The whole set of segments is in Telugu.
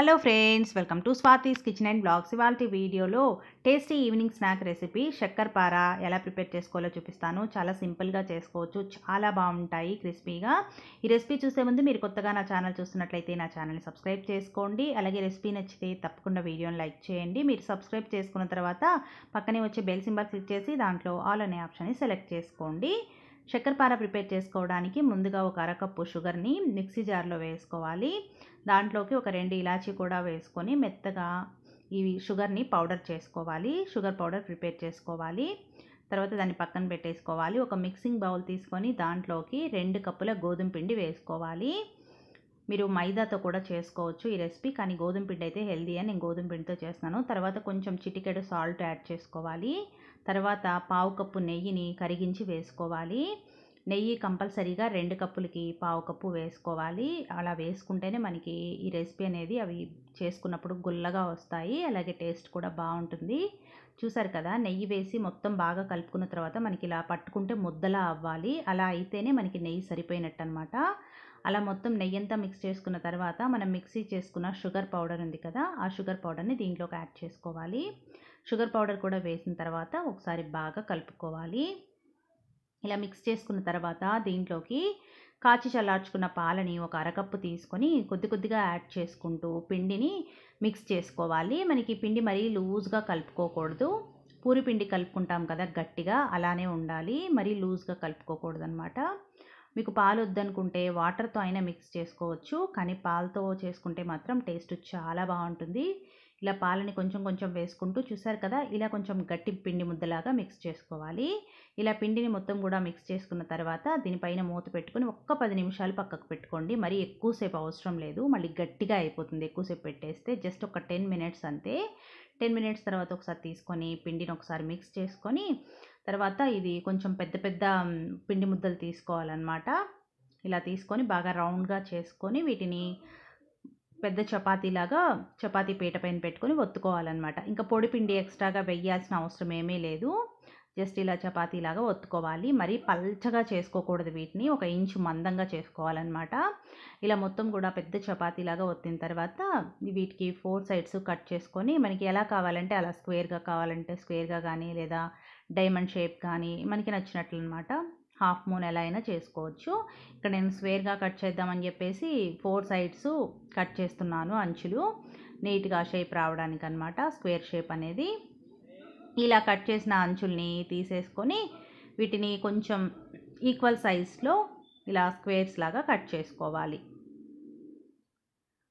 hello friends welcome to Swathi's kitchen and blogs ఇవాళ వీడియోలో టేస్టీ ఈవినింగ్ స్నాక్ రెసిపీ పార ఎలా ప్రిపేర్ చేసుకోవాలో చూపిస్తాను చాలా సింపుల్గా చేసుకోవచ్చు చాలా బాగుంటాయి క్రిస్పీగా ఈ రెసిపీ చూసే ముందు మీరు కొత్తగా నా ఛానల్ చూస్తున్నట్లయితే నా ఛానల్ని సబ్స్క్రైబ్ చేసుకోండి అలాగే రెసిపీ నచ్చితే తప్పకుండా వీడియోని లైక్ చేయండి మీరు సబ్స్క్రైబ్ చేసుకున్న తర్వాత పక్కనే వచ్చే బెల్ సింబల్ క్లిక్ చేసి దాంట్లో ఆల్ అనే ఆప్షన్ని సెలెక్ట్ చేసుకోండి చక్కెరపార ప్రిపేర్ చేసుకోవడానికి ముందుగా ఒక అరకప్పు షుగర్ని మిక్సీ జార్లో వేసుకోవాలి దాంట్లోకి ఒక రెండు ఇలాచీ కూడా వేసుకొని మెత్తగా ఈ షుగర్ని పౌడర్ చేసుకోవాలి షుగర్ పౌడర్ ప్రిపేర్ చేసుకోవాలి తర్వాత దాన్ని పక్కన పెట్టేసుకోవాలి ఒక మిక్సింగ్ బౌల్ తీసుకొని దాంట్లోకి రెండు కప్పుల గోధుమ పిండి వేసుకోవాలి మీరు మైదాతో కూడా చేసుకోవచ్చు ఈ రెసిపీ కానీ గోధుమ పిండి అయితే హెల్దీ అని నేను గోధుమ పిండితో చేస్తున్నాను తర్వాత కొంచెం చిటికెడు సాల్ట్ యాడ్ చేసుకోవాలి తర్వాత పావు కప్పు నెయ్యిని కరిగించి వేసుకోవాలి నెయ్యి కంపల్సరీగా రెండు కప్పులకి పావు కప్పు వేసుకోవాలి అలా వేసుకుంటేనే మనకి ఈ రెసిపీ అనేది అవి చేసుకున్నప్పుడు గుల్లగా వస్తాయి అలాగే టేస్ట్ కూడా బాగుంటుంది చూసారు కదా నెయ్యి వేసి మొత్తం బాగా కలుపుకున్న తర్వాత మనకి ఇలా పట్టుకుంటే ముద్దలా అవ్వాలి అలా అయితేనే మనకి నెయ్యి సరిపోయినట్టు అనమాట అలా మొత్తం నెయ్యి అంతా మిక్స్ చేసుకున్న తర్వాత మనం మిక్సీ చేసుకున్న షుగర్ పౌడర్ ఉంది కదా ఆ షుగర్ పౌడర్ని దీంట్లోకి యాడ్ చేసుకోవాలి షుగర్ పౌడర్ కూడా వేసిన తర్వాత ఒకసారి బాగా కలుపుకోవాలి ఇలా మిక్స్ చేసుకున్న తర్వాత దీంట్లోకి కాచి చల్లార్చుకున్న పాలని ఒక అరకప్పు తీసుకొని కొద్ది కొద్దిగా యాడ్ చేసుకుంటూ పిండిని మిక్స్ చేసుకోవాలి మనకి పిండి మరీ లూజ్గా కలుపుకోకూడదు పూరి పిండి కలుపుకుంటాం కదా గట్టిగా అలానే ఉండాలి మరీ లూజ్గా కలుపుకోకూడదు అనమాట మీకు పాలు వద్దనుకుంటే వాటర్తో అయినా మిక్స్ చేసుకోవచ్చు కానీ పాలతో చేసుకుంటే మాత్రం టేస్ట్ చాలా బాగుంటుంది ఇలా పాలని కొంచెం కొంచెం వేసుకుంటూ చూసారు కదా ఇలా కొంచెం గట్టి పిండి ముద్దలాగా మిక్స్ చేసుకోవాలి ఇలా పిండిని మొత్తం కూడా మిక్స్ చేసుకున్న తర్వాత దీనిపైన మూత పెట్టుకుని ఒక్క పది నిమిషాలు పక్కకు పెట్టుకోండి మరి ఎక్కువసేపు అవసరం లేదు మళ్ళీ గట్టిగా అయిపోతుంది ఎక్కువసేపు పెట్టేస్తే జస్ట్ ఒక టెన్ మినిట్స్ అంతే టెన్ మినిట్స్ తర్వాత ఒకసారి తీసుకొని పిండిని ఒకసారి మిక్స్ చేసుకొని తర్వాత ఇది కొంచెం పెద్ద పెద్ద పిండి ముద్దలు తీసుకోవాలన్నమాట ఇలా తీసుకొని బాగా రౌండ్గా చేసుకొని వీటిని పెద్ద చపాతీలాగా చపాతీ పీట పైన పెట్టుకొని ఒత్తుకోవాలన్నమాట ఇంకా పొడి పిండి ఎక్స్ట్రాగా వెయ్యాల్సిన అవసరం ఏమీ లేదు జస్ట్ ఇలా చపాతీలాగా ఒత్తుకోవాలి మరి పల్చగా చేసుకోకూడదు వీటిని ఒక ఇంచు మందంగా చేసుకోవాలన్నమాట ఇలా మొత్తం కూడా పెద్ద చపాతీలాగా ఒత్తిన తర్వాత వీటికి ఫోర్ సైడ్స్ కట్ చేసుకొని మనకి ఎలా కావాలంటే అలా స్క్వేర్గా కావాలంటే స్క్వేర్గా కానీ లేదా డైమండ్ షేప్ కానీ మనకి నచ్చినట్లు అనమాట హాఫ్ మూన్ ఎలా అయినా చేసుకోవచ్చు ఇక్కడ నేను స్క్వేర్గా కట్ చేద్దామని చెప్పేసి ఫోర్ సైడ్స్ కట్ చేస్తున్నాను అంచులు నీట్గా షేప్ రావడానికి అనమాట స్క్వేర్ షేప్ అనేది ఇలా కట్ చేసిన అంచుల్ని తీసేసుకొని వీటిని కొంచెం ఈక్వల్ సైజ్లో ఇలా స్క్వేర్స్ లాగా కట్ చేసుకోవాలి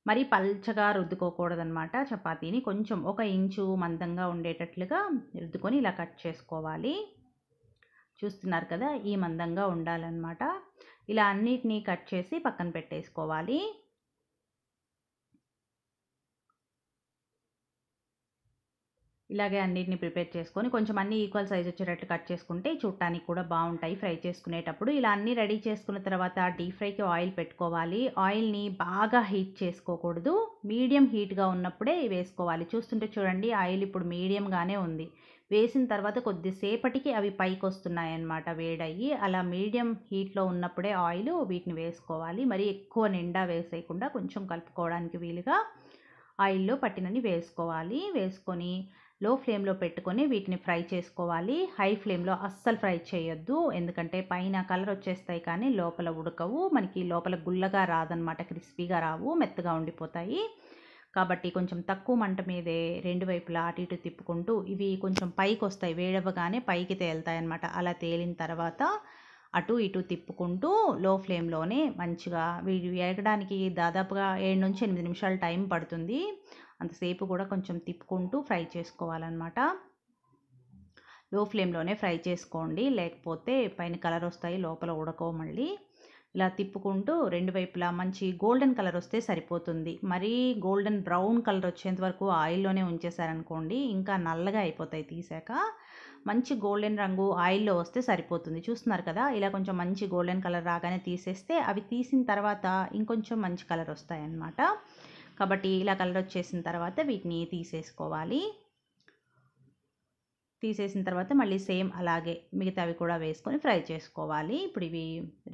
మరి పల్చగా రుద్దుకోకూడదనమాట చపాతీని కొంచెం ఒక ఇంచు మందంగా ఉండేటట్లుగా రుద్దుకొని ఇలా కట్ చేసుకోవాలి చూస్తున్నారు కదా ఈ మందంగా ఉండాలన్నమాట ఇలా అన్నిటినీ కట్ చేసి పక్కన పెట్టేసుకోవాలి ఇలాగే అన్నిటిని ప్రిపేర్ చేసుకొని కొంచెం అన్ని ఈక్వల్ సైజ్ వచ్చేటట్టు కట్ చేసుకుంటే చూడటానికి కూడా బాగుంటాయి ఫ్రై చేసుకునేటప్పుడు ఇలా అన్నీ రెడీ చేసుకున్న తర్వాత డీప్ ఫ్రైకి ఆయిల్ పెట్టుకోవాలి ఆయిల్ని బాగా హీట్ చేసుకోకూడదు మీడియం హీట్గా ఉన్నప్పుడే వేసుకోవాలి చూస్తుంటే చూడండి ఆయిల్ ఇప్పుడు మీడియంగానే ఉంది వేసిన తర్వాత కొద్దిసేపటికి అవి పైకి వస్తున్నాయి అన్నమాట వేడయ్యి అలా మీడియం హీట్లో ఉన్నప్పుడే ఆయిల్ వీటిని వేసుకోవాలి మరి ఎక్కువ నిండా వేసేయకుండా కొంచెం కలుపుకోవడానికి వీలుగా ఆయిల్లో పట్టినని వేసుకోవాలి వేసుకొని లో ఫ్లేమ్లో పెట్టుకొని వీటిని ఫ్రై చేసుకోవాలి హై ఫ్లేమ్లో అస్సలు ఫ్రై చేయొద్దు ఎందుకంటే పైన కలర్ వచ్చేస్తాయి కానీ లోపల ఉడకవు మనకి లోపల గుల్లగా రాదనమాట క్రిస్పీగా రావు మెత్తగా ఉండిపోతాయి కాబట్టి కొంచెం తక్కువ మంట మీదే రెండు వైపులా అటు ఇటు తిప్పుకుంటూ ఇవి కొంచెం పైకి వస్తాయి వేడవగానే పైకి తేలుతాయి అనమాట అలా తేలిన తర్వాత అటు ఇటు తిప్పుకుంటూ లో ఫ్లేమ్లోనే మంచిగా వీడి వేగడానికి దాదాపుగా ఏడు నుంచి ఎనిమిది నిమిషాలు టైం పడుతుంది అంతసేపు కూడా కొంచెం తిప్పుకుంటూ ఫ్రై చేసుకోవాలన్నమాట లో ఫ్లేమ్లోనే ఫ్రై చేసుకోండి లేకపోతే పైన కలర్ వస్తాయి లోపల ఉడకో మళ్ళీ ఇలా తిప్పుకుంటూ రెండు వైపులా మంచి గోల్డెన్ కలర్ వస్తే సరిపోతుంది మరీ గోల్డెన్ బ్రౌన్ కలర్ వచ్చేంత వరకు ఆయిల్లోనే ఉంచేసారనుకోండి ఇంకా నల్లగా అయిపోతాయి తీసాక మంచి గోల్డెన్ రంగు ఆయిల్లో వస్తే సరిపోతుంది చూస్తున్నారు కదా ఇలా కొంచెం మంచి గోల్డెన్ కలర్ రాగానే తీసేస్తే అవి తీసిన తర్వాత ఇంకొంచెం మంచి కలర్ వస్తాయి అన్నమాట కాబట్టి ఇలా కలర్ వచ్చేసిన తర్వాత వీటిని తీసేసుకోవాలి తీసేసిన తర్వాత మళ్ళీ సేమ్ అలాగే మిగతావి కూడా వేసుకొని ఫ్రై చేసుకోవాలి ఇప్పుడు ఇవి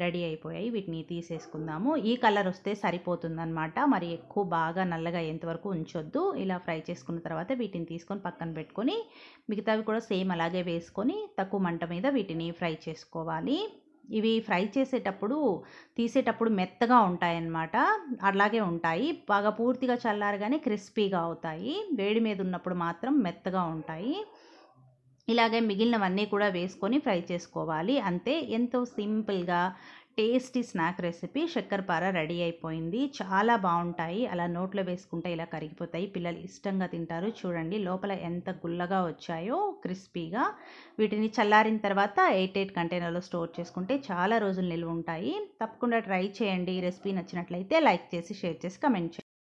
రెడీ అయిపోయాయి వీటిని తీసేసుకుందాము ఈ కలర్ వస్తే సరిపోతుందనమాట మరి ఎక్కువ బాగా నల్లగా అయ్యేంతవరకు ఉంచొద్దు ఇలా ఫ్రై చేసుకున్న తర్వాత వీటిని తీసుకొని పక్కన పెట్టుకొని మిగతావి కూడా సేమ్ అలాగే వేసుకొని తక్కువ మంట మీద వీటిని ఫ్రై చేసుకోవాలి ఇవి ఫ్రై చేసేటప్పుడు తీసేటప్పుడు మెత్తగా ఉంటాయన్నమాట అలాగే ఉంటాయి బాగా పూర్తిగా చల్లారగానే క్రిస్పీగా అవుతాయి వేడి మీద ఉన్నప్పుడు మాత్రం మెత్తగా ఉంటాయి ఇలాగే మిగిలినవన్నీ కూడా వేసుకొని ఫ్రై చేసుకోవాలి అంతే ఎంతో సింపుల్గా టేస్టీ స్నాక్ రెసిపీ చక్కెరపార రెడీ అయిపోయింది చాలా బాగుంటాయి అలా నోట్లో వేసుకుంటే ఇలా కరిగిపోతాయి పిల్లలు ఇష్టంగా తింటారు చూడండి లోపల ఎంత గుల్లగా వచ్చాయో క్రిస్పీగా వీటిని చల్లారిన తర్వాత ఎయిట్ ఎయిట్ కంటైనర్లో స్టోర్ చేసుకుంటే చాలా రోజులు నిల్వ ఉంటాయి తప్పకుండా ట్రై చేయండి రెసిపీ నచ్చినట్లయితే లైక్ చేసి షేర్ చేసి కమెంట్ చేయండి